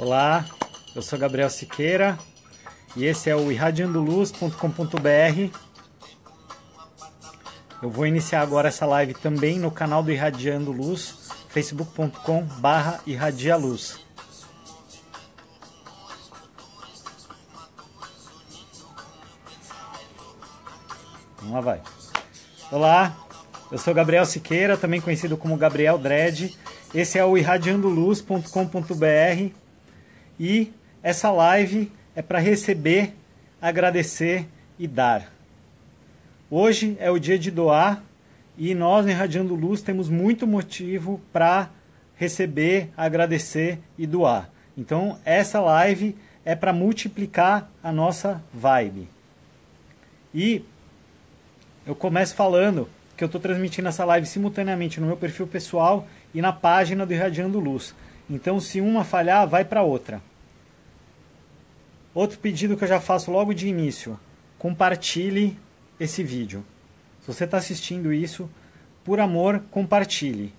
Olá, eu sou Gabriel Siqueira e esse é o irradiandoluz.com.br. Eu vou iniciar agora essa live também no canal do Irradiando Luz, facebook.com barra irradialuz. Vamos lá, vai. Olá, eu sou Gabriel Siqueira, também conhecido como Gabriel Dredd. Esse é o irradiandoluz.com.br e essa live é para receber, agradecer e dar. Hoje é o dia de doar e nós, em Irradiando Luz, temos muito motivo para receber, agradecer e doar. Então, essa live é para multiplicar a nossa vibe. E eu começo falando que eu estou transmitindo essa live simultaneamente no meu perfil pessoal e na página do Irradiando Luz. Então, se uma falhar, vai para outra. Outro pedido que eu já faço logo de início: compartilhe esse vídeo. Se você está assistindo isso, por amor, compartilhe.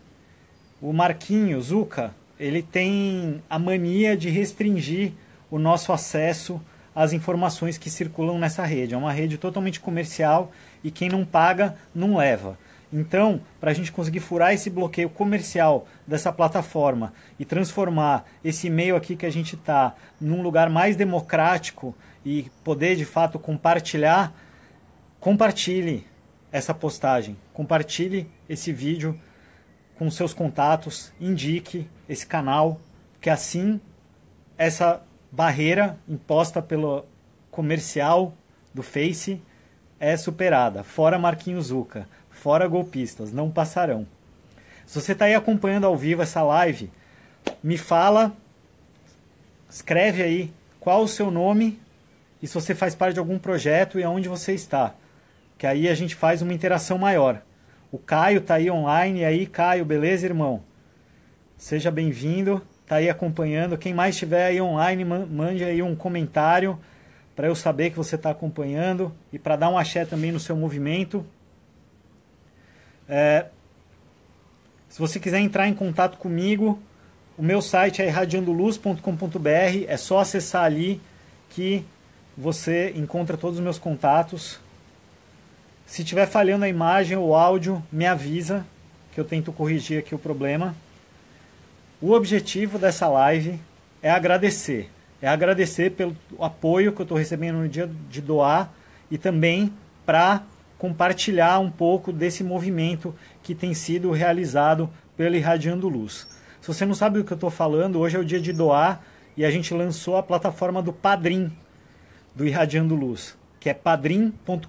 O Marquinho Zuca, ele tem a mania de restringir o nosso acesso às informações que circulam nessa rede. É uma rede totalmente comercial e quem não paga não leva. Então, para a gente conseguir furar esse bloqueio comercial dessa plataforma e transformar esse meio aqui que a gente está num lugar mais democrático e poder de fato compartilhar, compartilhe essa postagem, compartilhe esse vídeo com seus contatos, indique esse canal, que assim essa barreira imposta pelo comercial do Face é superada. Fora Marquinhos Zuca fora golpistas, não passarão. Se você está aí acompanhando ao vivo essa live, me fala, escreve aí qual o seu nome e se você faz parte de algum projeto e aonde você está. Que aí a gente faz uma interação maior. O Caio está aí online, e aí Caio, beleza, irmão? Seja bem-vindo, está aí acompanhando. Quem mais estiver aí online, mande aí um comentário para eu saber que você está acompanhando e para dar um axé também no seu movimento. É, se você quiser entrar em contato comigo, o meu site é irradiandoluz.com.br, é só acessar ali que você encontra todos os meus contatos. Se tiver falhando a imagem ou áudio, me avisa que eu tento corrigir aqui o problema. O objetivo dessa live é agradecer. É agradecer pelo apoio que eu estou recebendo no dia de doar e também para compartilhar um pouco desse movimento que tem sido realizado pelo Irradiando Luz. Se você não sabe do que eu estou falando, hoje é o dia de doar e a gente lançou a plataforma do Padrim do Irradiando Luz, que é padrim.com.br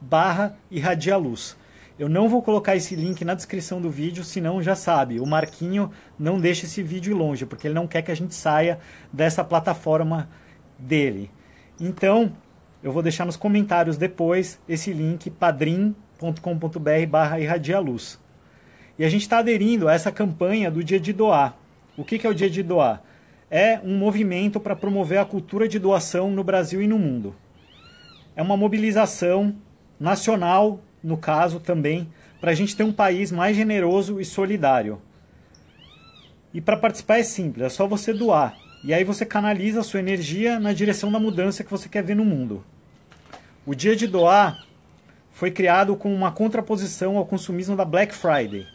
barra irradialuz. Eu não vou colocar esse link na descrição do vídeo, senão já sabe, o Marquinho não deixa esse vídeo longe, porque ele não quer que a gente saia dessa plataforma dele. Então, eu vou deixar nos comentários depois esse link padrim.com.br barra irradialuz. E a gente está aderindo a essa campanha do Dia de Doar. O que, que é o Dia de Doar? É um movimento para promover a cultura de doação no Brasil e no mundo. É uma mobilização nacional, no caso também, para a gente ter um país mais generoso e solidário. E para participar é simples, é só você doar. E aí você canaliza a sua energia na direção da mudança que você quer ver no mundo. O dia de doar foi criado com uma contraposição ao consumismo da Black Friday.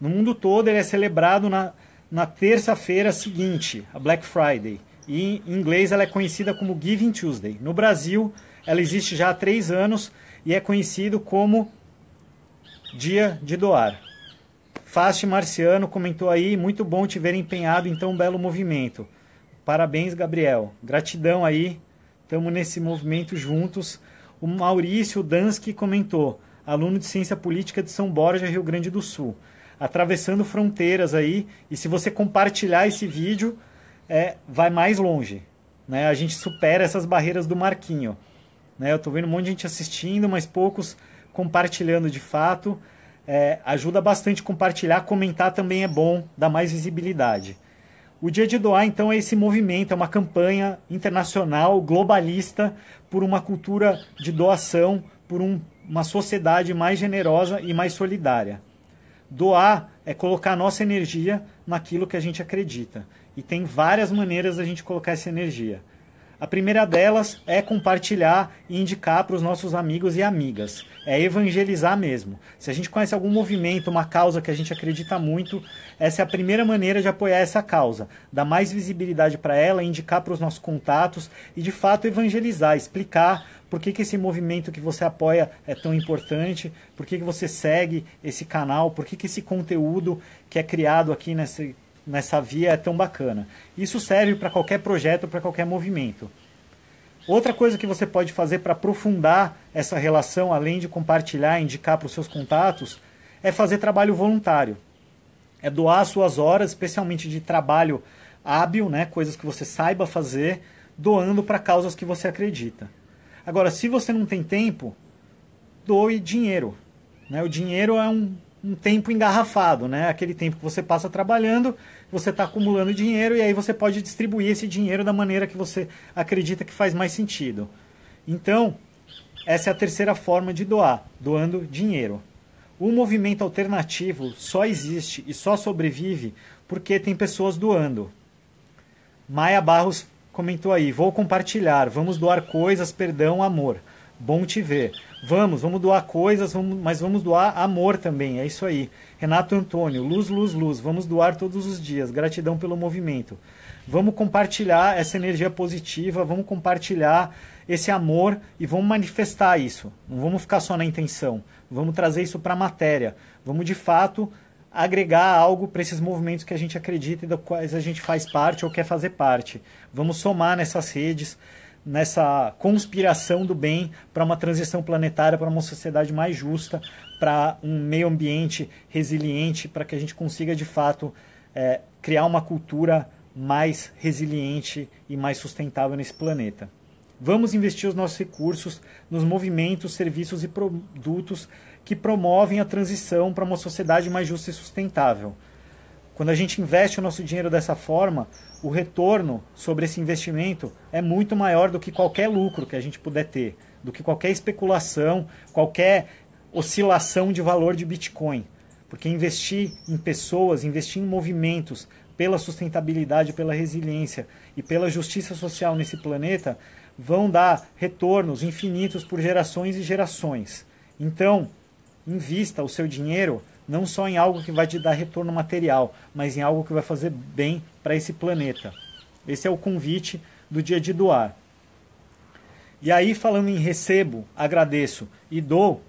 No mundo todo, ele é celebrado na, na terça-feira seguinte, a Black Friday. E em inglês ela é conhecida como Giving Tuesday. No Brasil, ela existe já há três anos e é conhecido como Dia de Doar. Fast Marciano comentou aí, muito bom te ver empenhado em tão belo movimento. Parabéns, Gabriel. Gratidão aí. Estamos nesse movimento juntos. O Maurício Dansky comentou, aluno de Ciência Política de São Borja, Rio Grande do Sul. Atravessando fronteiras aí, e se você compartilhar esse vídeo, é, vai mais longe. Né? A gente supera essas barreiras do Marquinho. Né? Eu estou vendo um monte de gente assistindo, mas poucos compartilhando de fato. É, ajuda bastante compartilhar, comentar também é bom, dá mais visibilidade. O Dia de Doar, então, é esse movimento, é uma campanha internacional, globalista, por uma cultura de doação, por um, uma sociedade mais generosa e mais solidária. Doar é colocar nossa energia naquilo que a gente acredita. E tem várias maneiras da gente colocar essa energia. A primeira delas é compartilhar e indicar para os nossos amigos e amigas. É evangelizar mesmo. Se a gente conhece algum movimento, uma causa que a gente acredita muito, essa é a primeira maneira de apoiar essa causa. Dar mais visibilidade para ela, indicar para os nossos contatos e, de fato, evangelizar, explicar por que, que esse movimento que você apoia é tão importante, por que, que você segue esse canal, por que, que esse conteúdo que é criado aqui nesse nessa via é tão bacana. Isso serve para qualquer projeto, para qualquer movimento. Outra coisa que você pode fazer para aprofundar essa relação, além de compartilhar, indicar para os seus contatos, é fazer trabalho voluntário. É doar suas horas, especialmente de trabalho hábil, né, coisas que você saiba fazer, doando para causas que você acredita. Agora, se você não tem tempo, doe dinheiro. Né? O dinheiro é um um tempo engarrafado, né? Aquele tempo que você passa trabalhando, você está acumulando dinheiro e aí você pode distribuir esse dinheiro da maneira que você acredita que faz mais sentido. Então, essa é a terceira forma de doar, doando dinheiro. O movimento alternativo só existe e só sobrevive porque tem pessoas doando. Maia Barros comentou aí: "Vou compartilhar, vamos doar coisas, perdão, amor. Bom te ver." Vamos, vamos doar coisas, vamos, mas vamos doar amor também, é isso aí. Renato Antônio, luz, luz, luz, vamos doar todos os dias, gratidão pelo movimento. Vamos compartilhar essa energia positiva, vamos compartilhar esse amor e vamos manifestar isso. Não vamos ficar só na intenção, vamos trazer isso para a matéria. Vamos de fato agregar algo para esses movimentos que a gente acredita e dos quais a gente faz parte ou quer fazer parte. Vamos somar nessas redes nessa conspiração do bem para uma transição planetária, para uma sociedade mais justa, para um meio ambiente resiliente, para que a gente consiga de fato é, criar uma cultura mais resiliente e mais sustentável nesse planeta. Vamos investir os nossos recursos nos movimentos, serviços e produtos que promovem a transição para uma sociedade mais justa e sustentável. Quando a gente investe o nosso dinheiro dessa forma, o retorno sobre esse investimento é muito maior do que qualquer lucro que a gente puder ter, do que qualquer especulação, qualquer oscilação de valor de Bitcoin. Porque investir em pessoas, investir em movimentos pela sustentabilidade, pela resiliência e pela justiça social nesse planeta vão dar retornos infinitos por gerações e gerações. Então, invista o seu dinheiro não só em algo que vai te dar retorno material, mas em algo que vai fazer bem para esse planeta. Esse é o convite do dia de doar. E aí, falando em recebo, agradeço e dou,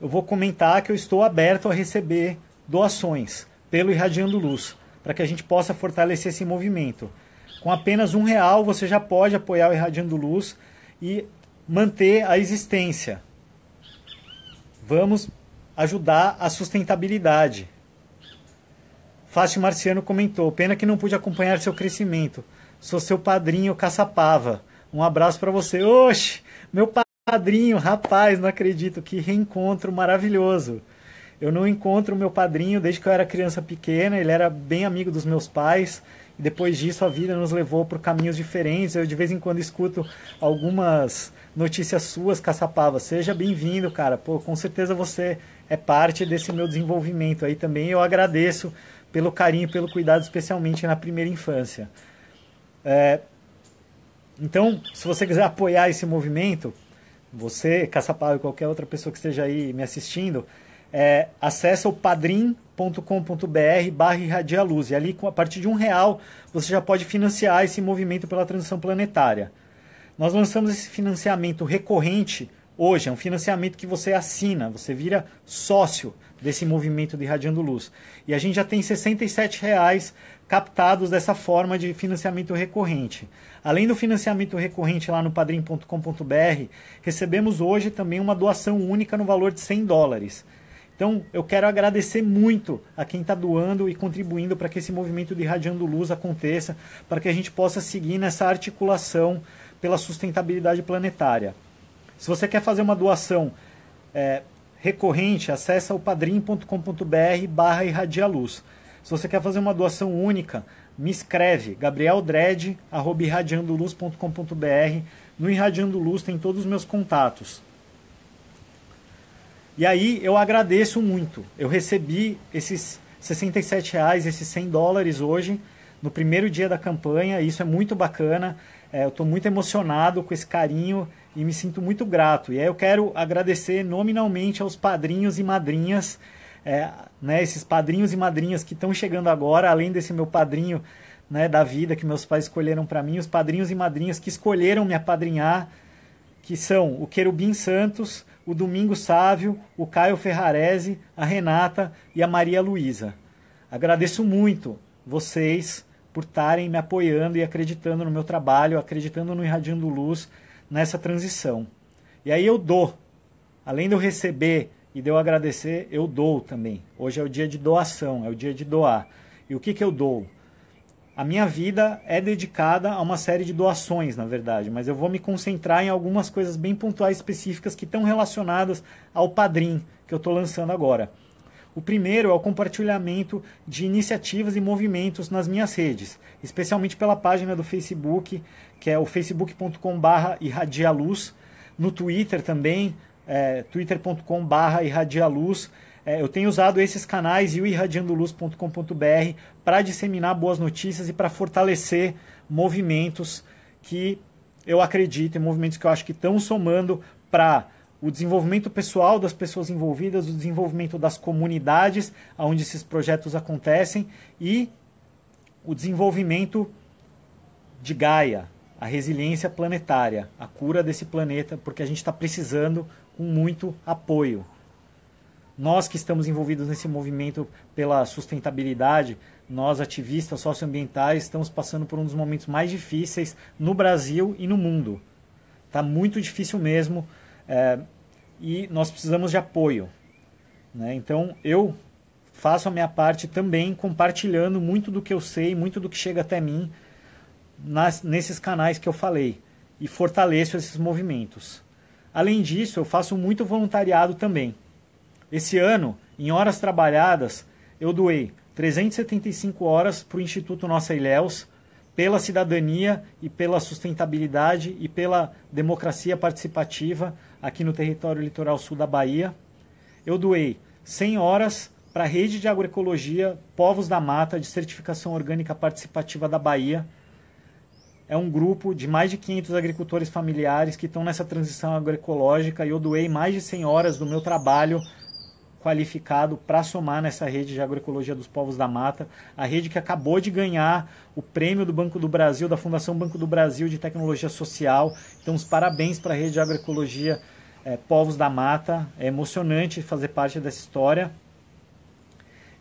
eu vou comentar que eu estou aberto a receber doações pelo Irradiando Luz, para que a gente possa fortalecer esse movimento. Com apenas um real você já pode apoiar o Irradiando Luz e manter a existência. Vamos ajudar a sustentabilidade. Fácil Marciano comentou: pena que não pude acompanhar seu crescimento. Sou seu padrinho Caçapava. Um abraço para você. Oxe, meu padrinho, rapaz, não acredito. Que reencontro maravilhoso. Eu não encontro meu padrinho desde que eu era criança pequena. Ele era bem amigo dos meus pais. E depois disso, a vida nos levou por caminhos diferentes. Eu de vez em quando escuto algumas notícias suas, Caçapava. Seja bem-vindo, cara. Pô, com certeza você é parte desse meu desenvolvimento aí também. Eu agradeço pelo carinho, pelo cuidado, especialmente na primeira infância. É, então, se você quiser apoiar esse movimento, você, Caçapava e qualquer outra pessoa que esteja aí me assistindo, é, acessa o padrim.com.br barra irradialuz. E ali, a partir de um real, você já pode financiar esse movimento pela transição planetária. Nós lançamos esse financiamento recorrente hoje, é um financiamento que você assina, você vira sócio desse movimento de Radiando Luz. E a gente já tem R$ 67,00 captados dessa forma de financiamento recorrente. Além do financiamento recorrente lá no padrim.com.br, recebemos hoje também uma doação única no valor de 100 dólares. Então, eu quero agradecer muito a quem está doando e contribuindo para que esse movimento de Radiando Luz aconteça, para que a gente possa seguir nessa articulação pela sustentabilidade planetária. Se você quer fazer uma doação é, recorrente, acessa o padrim.com.br barra irradialuz. Se você quer fazer uma doação única, me escreve gabrieldred.irradiandoluz.com.br No Irradiando Luz tem todos os meus contatos. E aí eu agradeço muito. Eu recebi esses 67 reais, esses 100 dólares hoje, no primeiro dia da campanha. Isso é muito bacana. É, eu estou muito emocionado com esse carinho e me sinto muito grato. E aí eu quero agradecer nominalmente aos padrinhos e madrinhas, é, né, esses padrinhos e madrinhas que estão chegando agora, além desse meu padrinho né, da vida que meus pais escolheram para mim, os padrinhos e madrinhas que escolheram me apadrinhar, que são o Querubim Santos, o Domingo Sávio, o Caio Ferrarese, a Renata e a Maria Luísa. Agradeço muito vocês por estarem me apoiando e acreditando no meu trabalho, acreditando no Irradiando Luz, nessa transição. E aí eu dou. Além de eu receber e de eu agradecer, eu dou também. Hoje é o dia de doação, é o dia de doar. E o que, que eu dou? A minha vida é dedicada a uma série de doações, na verdade, mas eu vou me concentrar em algumas coisas bem pontuais específicas que estão relacionadas ao padrinho que eu estou lançando agora. O primeiro é o compartilhamento de iniciativas e movimentos nas minhas redes, especialmente pela página do Facebook, que é o facebookcom irradialuz, no Twitter também, é, twittercom irradialuz. É, eu tenho usado esses canais e o irradiandoluz.com.br para disseminar boas notícias e para fortalecer movimentos que eu acredito, e movimentos que eu acho que estão somando para o desenvolvimento pessoal das pessoas envolvidas, o desenvolvimento das comunidades onde esses projetos acontecem e o desenvolvimento de Gaia, a resiliência planetária, a cura desse planeta, porque a gente está precisando com muito apoio. Nós que estamos envolvidos nesse movimento pela sustentabilidade, nós ativistas socioambientais, estamos passando por um dos momentos mais difíceis no Brasil e no mundo. Está muito difícil mesmo é, e nós precisamos de apoio. Né? Então eu faço a minha parte também compartilhando muito do que eu sei, muito do que chega até mim nas, nesses canais que eu falei e fortaleço esses movimentos. Além disso, eu faço muito voluntariado também. Esse ano, em horas trabalhadas, eu doei 375 horas para o Instituto Nossa Ilhéus, pela cidadania e pela sustentabilidade e pela democracia participativa aqui no território litoral sul da Bahia. Eu doei 100 horas para a Rede de Agroecologia Povos da Mata de Certificação Orgânica Participativa da Bahia. É um grupo de mais de 500 agricultores familiares que estão nessa transição agroecológica e eu doei mais de 100 horas do meu trabalho qualificado para somar nessa rede de agroecologia dos povos da mata, a rede que acabou de ganhar o prêmio do Banco do Brasil, da Fundação Banco do Brasil de Tecnologia Social. Então, os parabéns para a rede de agroecologia é, Povos da Mata. É emocionante fazer parte dessa história.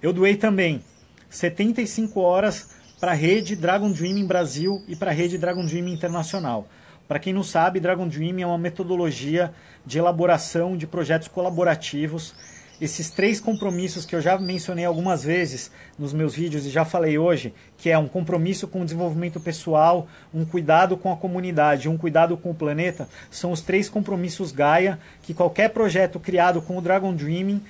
Eu doei também 75 horas para a rede Dragon Dream Brasil e para a rede Dragon Dream Internacional. Para quem não sabe, Dragon Dream é uma metodologia de elaboração de projetos colaborativos esses três compromissos que eu já mencionei algumas vezes nos meus vídeos e já falei hoje, que é um compromisso com o desenvolvimento pessoal, um cuidado com a comunidade, um cuidado com o planeta, são os três compromissos Gaia que qualquer projeto criado com o Dragon Dreaming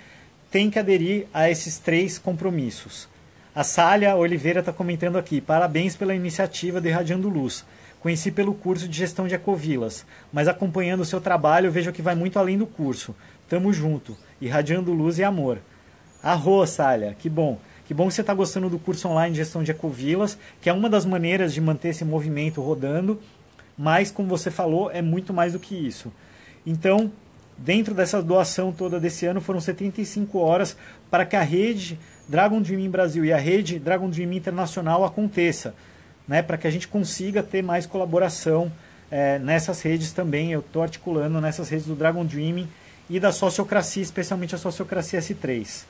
tem que aderir a esses três compromissos. A Sália Oliveira está comentando aqui: parabéns pela iniciativa de irradiando Luz. Conheci pelo curso de gestão de ecovilas, mas acompanhando o seu trabalho vejo que vai muito além do curso. Tamo junto, irradiando luz e amor. Arro, Salha, que bom. Que bom que você está gostando do curso online de gestão de ecovilas, que é uma das maneiras de manter esse movimento rodando, mas, como você falou, é muito mais do que isso. Então, dentro dessa doação toda desse ano, foram 75 horas para que a rede Dragon Dreaming Brasil e a rede Dragon Dreaming Internacional aconteça né, para que a gente consiga ter mais colaboração é, nessas redes também. Eu estou articulando nessas redes do Dragon Dreaming e da Sociocracia, especialmente a Sociocracia S3.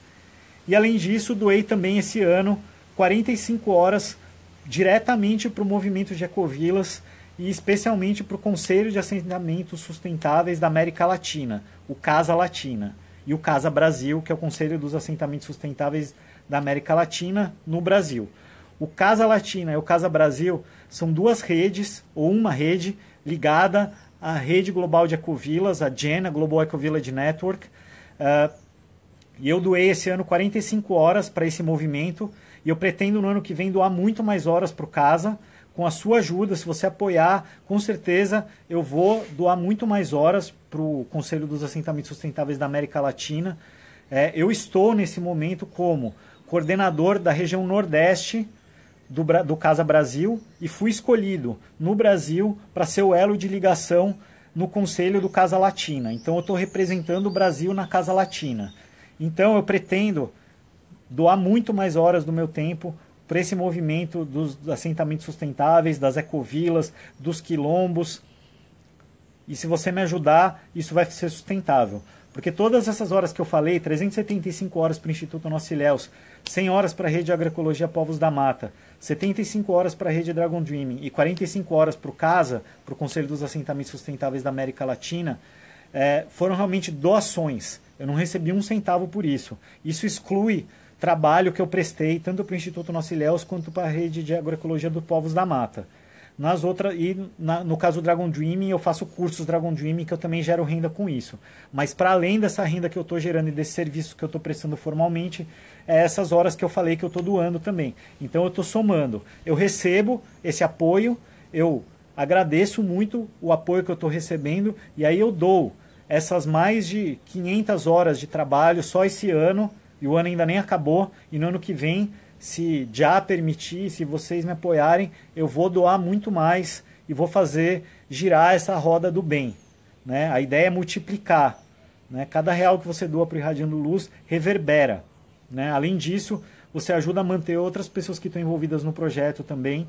E além disso, doei também esse ano 45 horas diretamente para o movimento de ecovilas e especialmente para o Conselho de Assentamentos Sustentáveis da América Latina, o Casa Latina, e o Casa Brasil, que é o Conselho dos Assentamentos Sustentáveis da América Latina no Brasil. O Casa Latina e o Casa Brasil são duas redes, ou uma rede, ligada à rede global de ecovilas, a GEN, a Global Ecovillage Network. Uh, e eu doei esse ano 45 horas para esse movimento e eu pretendo no ano que vem doar muito mais horas para o Casa. Com a sua ajuda, se você apoiar, com certeza eu vou doar muito mais horas para o Conselho dos Assentamentos Sustentáveis da América Latina. É, eu estou nesse momento como coordenador da região Nordeste do, do Casa Brasil e fui escolhido no Brasil para ser o elo de ligação no conselho do Casa Latina. Então eu estou representando o Brasil na Casa Latina. Então eu pretendo doar muito mais horas do meu tempo para esse movimento dos assentamentos sustentáveis, das ecovilas, dos quilombos. E se você me ajudar, isso vai ser sustentável. Porque todas essas horas que eu falei, 375 horas para o Instituto Nosso Ilhéus, 100 horas para a rede Agroecologia Povos da Mata, 75 horas para a rede Dragon Dreaming e 45 horas para o CASA, para o Conselho dos Assentamentos Sustentáveis da América Latina, é, foram realmente doações. Eu não recebi um centavo por isso. Isso exclui trabalho que eu prestei tanto para o Instituto Nossos Ilhéus quanto para a rede de agroecologia dos povos da mata. Nas outras, e na, no caso do Dragon Dream, eu faço cursos Dragon Dream que eu também gero renda com isso. Mas para além dessa renda que eu estou gerando e desse serviço que eu estou prestando formalmente, é essas horas que eu falei que eu estou doando também. Então eu estou somando. Eu recebo esse apoio, eu agradeço muito o apoio que eu estou recebendo e aí eu dou essas mais de 500 horas de trabalho só esse ano e o ano ainda nem acabou e no ano que vem se já permitir, se vocês me apoiarem, eu vou doar muito mais e vou fazer girar essa roda do bem. Né? A ideia é multiplicar. Né? Cada real que você doa para o Irradiando Luz reverbera. Né? Além disso, você ajuda a manter outras pessoas que estão envolvidas no projeto também.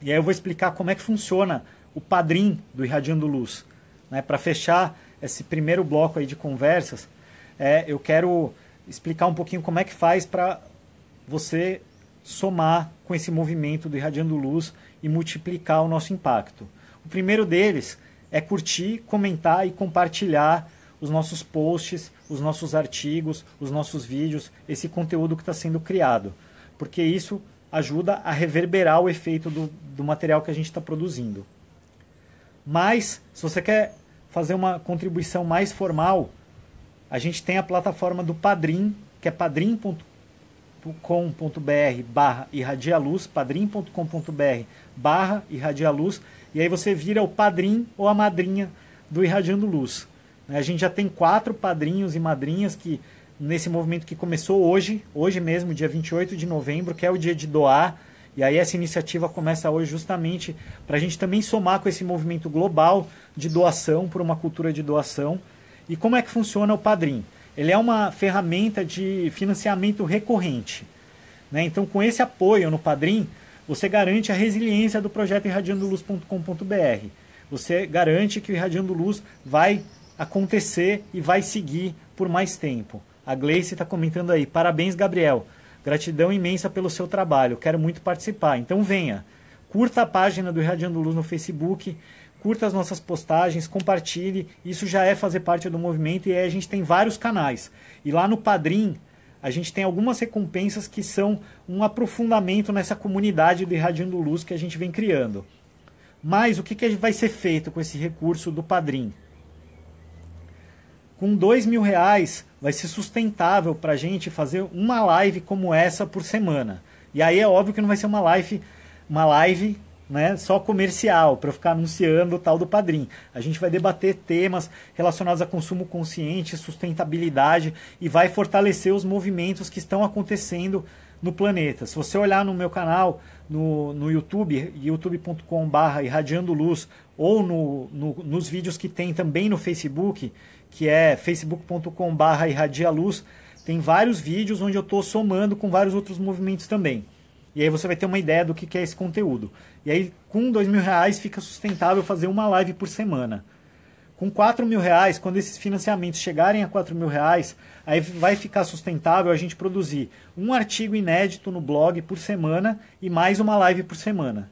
E aí eu vou explicar como é que funciona o padrinho do Irradiando Luz. Né? Para fechar esse primeiro bloco aí de conversas, é, eu quero explicar um pouquinho como é que faz para você somar com esse movimento do Irradiando Luz e multiplicar o nosso impacto. O primeiro deles é curtir, comentar e compartilhar os nossos posts, os nossos artigos, os nossos vídeos, esse conteúdo que está sendo criado, porque isso ajuda a reverberar o efeito do, do material que a gente está produzindo. Mas, se você quer fazer uma contribuição mais formal, a gente tem a plataforma do Padrim, que é padrim.com padrim.com.br barra irradialuz, padrim.com.br barra irradialuz, e aí você vira o padrinho ou a madrinha do Irradiando Luz. Né, a gente já tem quatro padrinhos e madrinhas que, nesse movimento que começou hoje, hoje mesmo, dia 28 de novembro, que é o dia de doar, e aí essa iniciativa começa hoje justamente para a gente também somar com esse movimento global de doação, por uma cultura de doação. E como é que funciona o padrinho? ele é uma ferramenta de financiamento recorrente. Né? Então, com esse apoio no Padrim, você garante a resiliência do projeto irradiandoluz.com.br. Você garante que o Irradiando Luz vai acontecer e vai seguir por mais tempo. A Gleice está comentando aí, parabéns, Gabriel. Gratidão imensa pelo seu trabalho, quero muito participar. Então venha, curta a página do Irradiando Luz no Facebook, curta as nossas postagens, compartilhe. Isso já é fazer parte do movimento e a gente tem vários canais. E lá no Padrim, a gente tem algumas recompensas que são um aprofundamento nessa comunidade do Irradiando Luz que a gente vem criando. Mas o que, que vai ser feito com esse recurso do Padrim? Com dois mil reais vai ser sustentável para a gente fazer uma live como essa por semana. E aí é óbvio que não vai ser uma live, uma live né, só comercial, para eu ficar anunciando o tal do padrinho. A gente vai debater temas relacionados a consumo consciente, sustentabilidade e vai fortalecer os movimentos que estão acontecendo no planeta. Se você olhar no meu canal, no, no YouTube, youtube.com.br irradiando luz, ou no, no, nos vídeos que tem também no Facebook, que é facebook.com.br irradia luz, tem vários vídeos onde eu estou somando com vários outros movimentos também. E aí você vai ter uma ideia do que é esse conteúdo. E aí, com dois mil reais, fica sustentável fazer uma live por semana. Com quatro mil reais, quando esses financiamentos chegarem a quatro mil reais, aí vai ficar sustentável a gente produzir um artigo inédito no blog por semana e mais uma live por semana.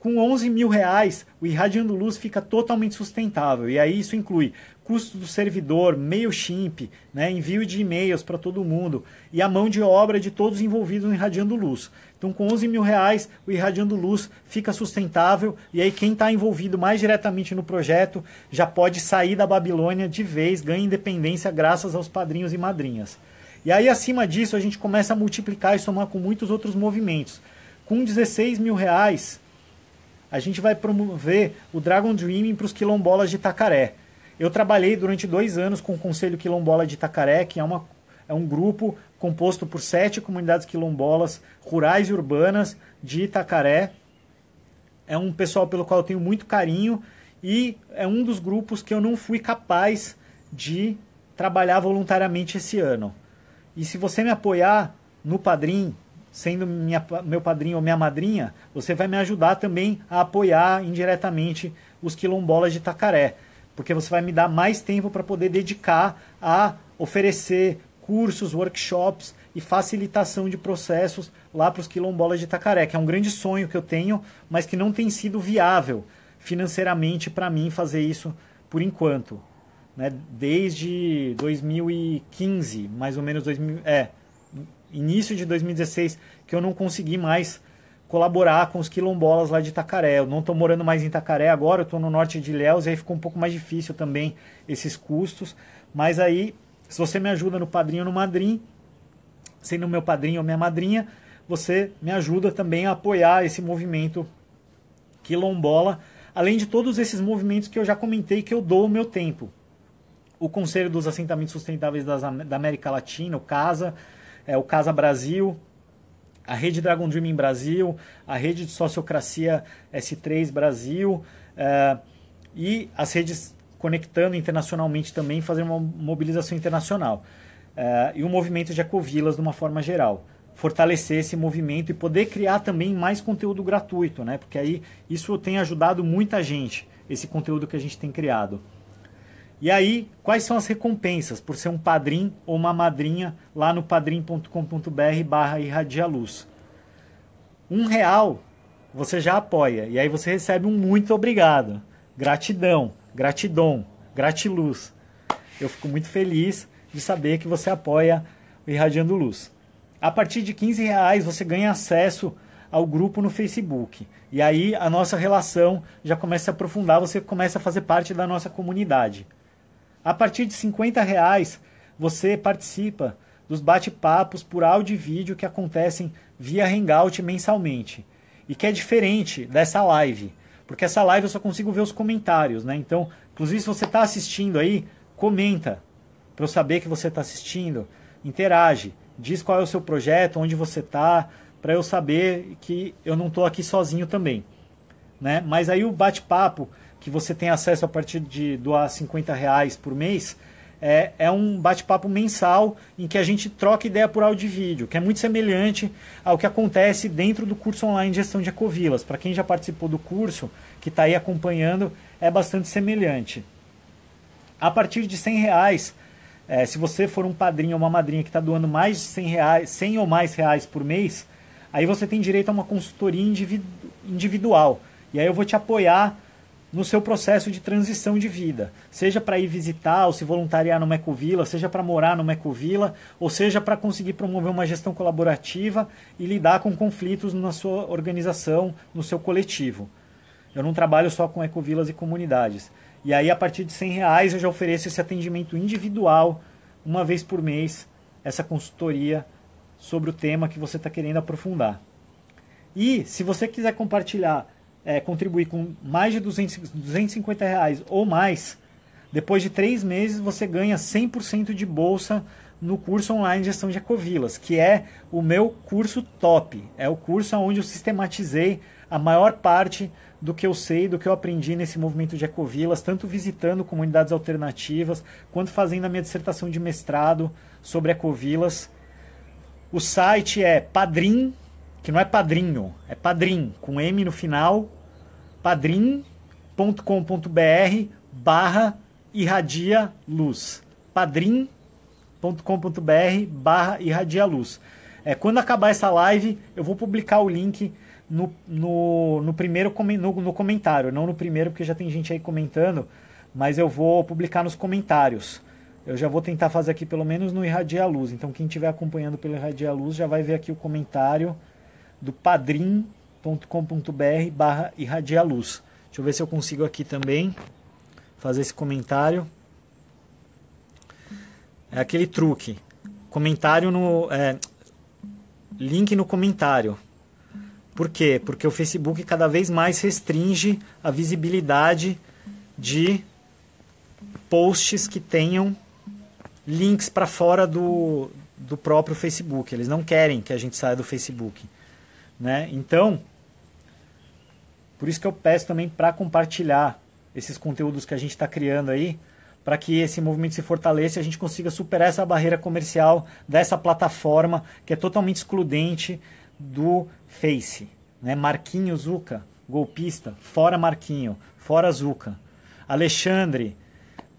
Com 11 mil reais, o Irradiando Luz fica totalmente sustentável. E aí isso inclui custo do servidor, MailChimp, né, envio de e-mails para todo mundo e a mão de obra de todos envolvidos no Irradiando Luz. Então, com 11 mil reais, o Irradiando Luz fica sustentável e aí quem está envolvido mais diretamente no projeto já pode sair da Babilônia de vez, ganha independência graças aos padrinhos e madrinhas. E aí, acima disso, a gente começa a multiplicar e somar com muitos outros movimentos. Com 16 mil reais, a gente vai promover o Dragon Dreaming para os quilombolas de Tacaré. Eu trabalhei durante dois anos com o Conselho Quilombola de Itacaré, que é, uma, é um grupo composto por sete comunidades quilombolas rurais e urbanas de Itacaré. É um pessoal pelo qual eu tenho muito carinho e é um dos grupos que eu não fui capaz de trabalhar voluntariamente esse ano. E se você me apoiar no padrinho, sendo minha, meu padrinho ou minha madrinha, você vai me ajudar também a apoiar indiretamente os quilombolas de Itacaré porque você vai me dar mais tempo para poder dedicar a oferecer cursos, workshops e facilitação de processos lá para os quilombolas de Itacaré, que é um grande sonho que eu tenho, mas que não tem sido viável financeiramente para mim fazer isso por enquanto. Né? Desde 2015, mais ou menos, 2000, é, início de 2016, que eu não consegui mais colaborar com os quilombolas lá de Itacaré. Eu não estou morando mais em Itacaré agora, eu estou no norte de Ilhéus, e aí ficou um pouco mais difícil também esses custos. Mas aí, se você me ajuda no padrinho ou no madrinho, sendo meu padrinho ou minha madrinha, você me ajuda também a apoiar esse movimento quilombola, além de todos esses movimentos que eu já comentei que eu dou o meu tempo. O Conselho dos Assentamentos Sustentáveis das, da América Latina, o CASA, é, o CASA Brasil, a rede Dragon Dreaming Brasil, a rede de Sociocracia S3 Brasil eh, e as redes conectando internacionalmente também, fazendo uma mobilização internacional. Eh, e o movimento de Ecovilas de uma forma geral. Fortalecer esse movimento e poder criar também mais conteúdo gratuito, né? Porque aí isso tem ajudado muita gente, esse conteúdo que a gente tem criado. E aí, quais são as recompensas por ser um padrinho ou uma madrinha lá no padrim.com.br barra irradialuz? Um real você já apoia e aí você recebe um muito obrigado, gratidão, gratidão, gratiluz. Eu fico muito feliz de saber que você apoia o Irradiando Luz. A partir de 15 reais você ganha acesso ao grupo no Facebook. E aí a nossa relação já começa a se aprofundar, você começa a fazer parte da nossa comunidade. A partir de 50 reais, você participa dos bate-papos por áudio e vídeo que acontecem via Hangout mensalmente. E que é diferente dessa live, porque essa live eu só consigo ver os comentários, né? Então, inclusive se você está assistindo aí, comenta para eu saber que você está assistindo, interage, diz qual é o seu projeto, onde você está, para eu saber que eu não estou aqui sozinho também, né? Mas aí o bate-papo que você tem acesso a partir de doar 50 reais por mês, é, é um bate-papo mensal em que a gente troca ideia por áudio e vídeo, que é muito semelhante ao que acontece dentro do curso online de gestão de ecovilas. Para quem já participou do curso, que está aí acompanhando, é bastante semelhante. A partir de 100 reais, é, se você for um padrinho ou uma madrinha que está doando mais de 100, reais, 100 ou mais reais por mês, aí você tem direito a uma consultoria individu individual. E aí eu vou te apoiar no seu processo de transição de vida, seja para ir visitar ou se voluntariar numa ecovila, seja para morar numa ecovila, ou seja para conseguir promover uma gestão colaborativa e lidar com conflitos na sua organização, no seu coletivo. Eu não trabalho só com ecovilas e comunidades. E aí, a partir de 100 reais, eu já ofereço esse atendimento individual, uma vez por mês, essa consultoria sobre o tema que você está querendo aprofundar. E se você quiser compartilhar é, contribuir com mais de 200, 250 reais ou mais, depois de três meses você ganha 100% de bolsa no curso online de Gestão de Ecovilas, que é o meu curso top. É o curso onde eu sistematizei a maior parte do que eu sei, do que eu aprendi nesse movimento de ecovilas, tanto visitando comunidades alternativas, quanto fazendo a minha dissertação de mestrado sobre ecovilas. O site é Padrim, que não é padrinho, é Padrim, com M no final, padrim.com.br barra irradia luz. padrim.com.br barra irradia luz. É, quando acabar essa live, eu vou publicar o link no, no, no primeiro no, no comentário, não no primeiro, porque já tem gente aí comentando, mas eu vou publicar nos comentários. Eu já vou tentar fazer aqui pelo menos no Irradia Luz. Então quem estiver acompanhando pelo Irradia Luz já vai ver aqui o comentário do Padrim .com.br barra irradialuz. Deixa eu ver se eu consigo aqui também fazer esse comentário. É aquele truque. Comentário no. É, link no comentário. Por quê? Porque o Facebook cada vez mais restringe a visibilidade de posts que tenham links para fora do, do próprio Facebook. Eles não querem que a gente saia do Facebook. Né? Então, por isso que eu peço também para compartilhar esses conteúdos que a gente está criando aí, para que esse movimento se fortaleça e a gente consiga superar essa barreira comercial dessa plataforma que é totalmente excludente do Face. Né? Marquinho Zuca, golpista, fora Marquinho, fora Zuca. Alexandre,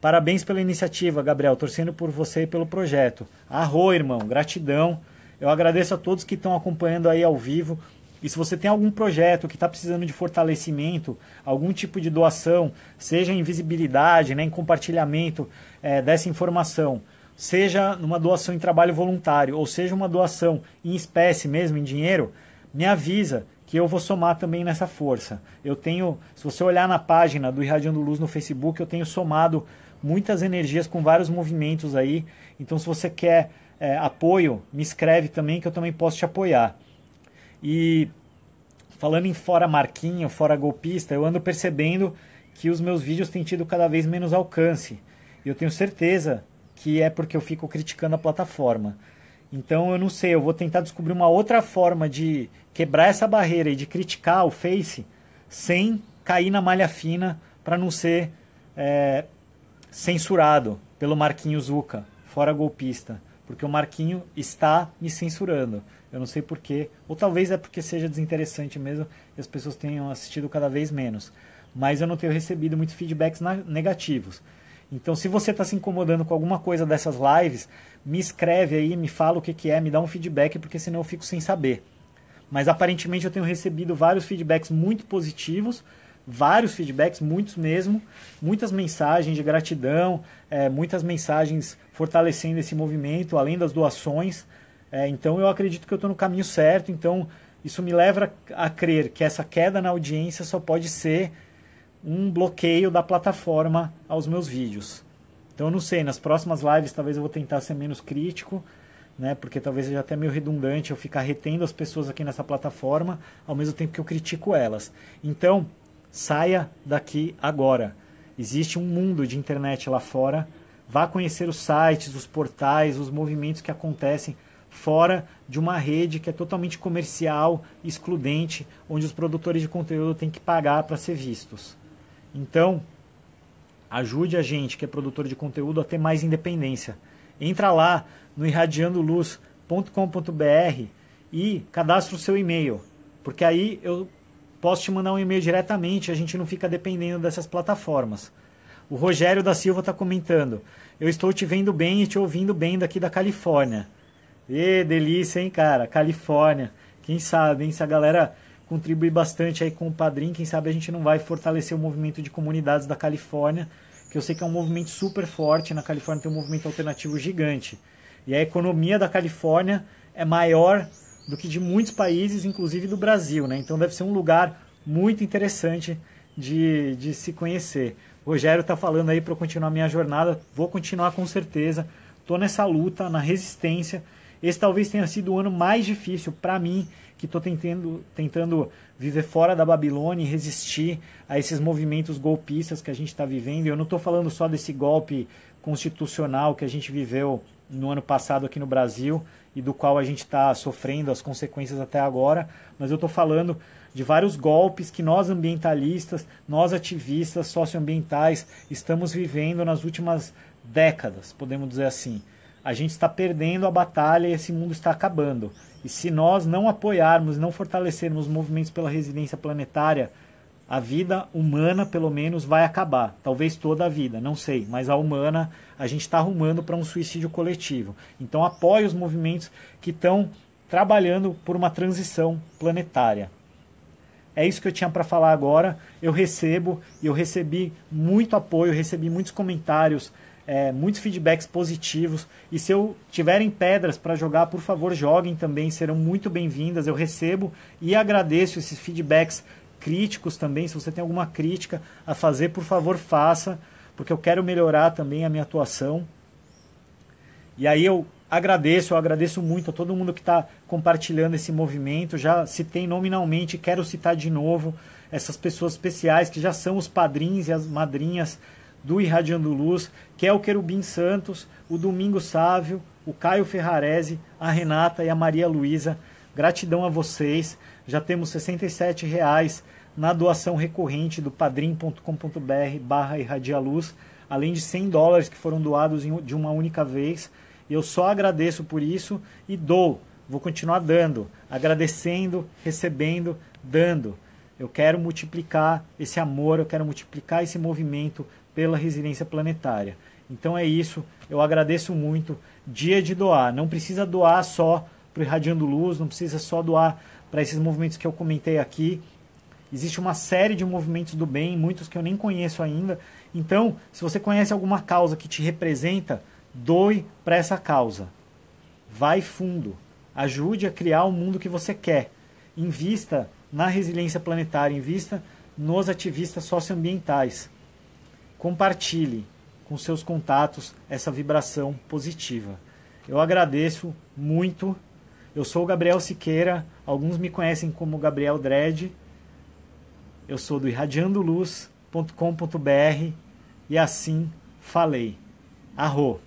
parabéns pela iniciativa, Gabriel, torcendo por você e pelo projeto. Arro, irmão, gratidão. Eu agradeço a todos que estão acompanhando aí ao vivo. E se você tem algum projeto que está precisando de fortalecimento, algum tipo de doação, seja em visibilidade, né, em compartilhamento é, dessa informação, seja numa doação em trabalho voluntário, ou seja uma doação em espécie mesmo, em dinheiro, me avisa que eu vou somar também nessa força. Eu tenho, se você olhar na página do Irradiando Luz no Facebook, eu tenho somado muitas energias com vários movimentos aí. Então, se você quer é, apoio, me escreve também que eu também posso te apoiar. E falando em fora marquinho, fora golpista, eu ando percebendo que os meus vídeos têm tido cada vez menos alcance. E eu tenho certeza que é porque eu fico criticando a plataforma. Então eu não sei, eu vou tentar descobrir uma outra forma de quebrar essa barreira e de criticar o Face sem cair na malha fina para não ser é, censurado pelo Marquinhos Zuca, fora golpista porque o Marquinho está me censurando. Eu não sei porquê, ou talvez é porque seja desinteressante mesmo e as pessoas tenham assistido cada vez menos. Mas eu não tenho recebido muitos feedbacks negativos. Então, se você está se incomodando com alguma coisa dessas lives, me escreve aí, me fala o que, que é, me dá um feedback, porque senão eu fico sem saber. Mas aparentemente eu tenho recebido vários feedbacks muito positivos vários feedbacks, muitos mesmo, muitas mensagens de gratidão, é, muitas mensagens fortalecendo esse movimento, além das doações. É, então eu acredito que eu estou no caminho certo. Então isso me leva a crer que essa queda na audiência só pode ser um bloqueio da plataforma aos meus vídeos. Então eu não sei, nas próximas lives talvez eu vou tentar ser menos crítico, né? Porque talvez seja até meio redundante eu ficar retendo as pessoas aqui nessa plataforma, ao mesmo tempo que eu critico elas. Então, Saia daqui agora. Existe um mundo de internet lá fora. Vá conhecer os sites, os portais, os movimentos que acontecem fora de uma rede que é totalmente comercial, excludente, onde os produtores de conteúdo têm que pagar para ser vistos. Então, ajude a gente que é produtor de conteúdo a ter mais independência. Entra lá no irradiandoluz.com.br e cadastre o seu e-mail, porque aí eu posso te mandar um e-mail diretamente, a gente não fica dependendo dessas plataformas. O Rogério da Silva está comentando: Eu estou te vendo bem e te ouvindo bem daqui da Califórnia. E delícia, hein, cara? Califórnia. Quem sabe, hein? Se a galera contribuir bastante aí com o padrinho. quem sabe a gente não vai fortalecer o movimento de comunidades da Califórnia, que eu sei que é um movimento super forte. Na Califórnia tem um movimento alternativo gigante. E a economia da Califórnia é maior do que de muitos países, inclusive do Brasil, né? Então deve ser um lugar muito interessante de, de se conhecer. O Rogério está falando aí para eu continuar minha jornada, vou continuar com certeza. Estou nessa luta, na resistência. Esse talvez tenha sido o ano mais difícil para mim, que estou tentando, tentando viver fora da Babilônia e resistir a esses movimentos golpistas que a gente está vivendo. Eu não estou falando só desse golpe constitucional que a gente viveu no ano passado aqui no Brasil e do qual a gente está sofrendo as consequências até agora, mas eu estou falando de vários golpes que nós ambientalistas, nós ativistas socioambientais estamos vivendo nas últimas décadas, podemos dizer assim. A gente está perdendo a batalha e esse mundo está acabando. E se nós não apoiarmos, não fortalecermos movimentos pela resiliência planetária, a vida humana, pelo menos, vai acabar. Talvez toda a vida, não sei. Mas a humana, a gente está arrumando para um suicídio coletivo. Então, apoie os movimentos que estão trabalhando por uma transição planetária. É isso que eu tinha para falar agora. Eu recebo e eu recebi muito apoio, recebi muitos comentários, é, muitos feedbacks positivos. E se eu tiverem pedras para jogar, por favor, joguem também, serão muito bem-vindas. Eu recebo e agradeço esses feedbacks críticos também, se você tem alguma crítica a fazer, por favor, faça, porque eu quero melhorar também a minha atuação. E aí eu agradeço, eu agradeço muito a todo mundo que está compartilhando esse movimento. Já citei nominalmente, quero citar de novo essas pessoas especiais que já são os padrinhos e as madrinhas do Irradiando Luz, que é o Querubim Santos, o Domingo Sávio, o Caio Ferrarese, a Renata e a Maria Luísa. Gratidão a vocês já temos R$ 67,00 na doação recorrente do padrim.com.br barra irradialuz, além de 100 dólares que foram doados de uma única vez. Eu só agradeço por isso e dou. Vou continuar dando, agradecendo, recebendo, dando. Eu quero multiplicar esse amor, eu quero multiplicar esse movimento pela residência planetária. Então é isso, eu agradeço muito. Dia de doar, não precisa doar só para o Irradiando Luz, não precisa só doar para esses movimentos que eu comentei aqui. Existe uma série de movimentos do bem, muitos que eu nem conheço ainda. Então, se você conhece alguma causa que te representa, doe para essa causa. Vai fundo. Ajude a criar o mundo que você quer. Invista na resiliência planetária, invista nos ativistas socioambientais. Compartilhe com seus contatos essa vibração positiva. Eu agradeço muito. Eu sou o Gabriel Siqueira Alguns me conhecem como Gabriel Dredd. Eu sou do irradiandoluz.com.br e assim falei. Arro!